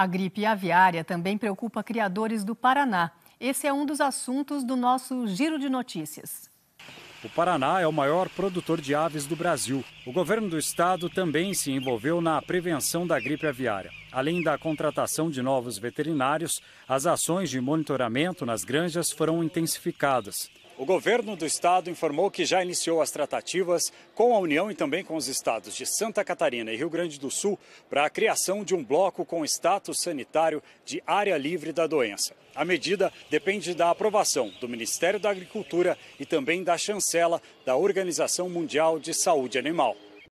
A gripe aviária também preocupa criadores do Paraná. Esse é um dos assuntos do nosso Giro de Notícias. O Paraná é o maior produtor de aves do Brasil. O governo do estado também se envolveu na prevenção da gripe aviária. Além da contratação de novos veterinários, as ações de monitoramento nas granjas foram intensificadas. O governo do estado informou que já iniciou as tratativas com a União e também com os estados de Santa Catarina e Rio Grande do Sul para a criação de um bloco com status sanitário de área livre da doença. A medida depende da aprovação do Ministério da Agricultura e também da chancela da Organização Mundial de Saúde Animal.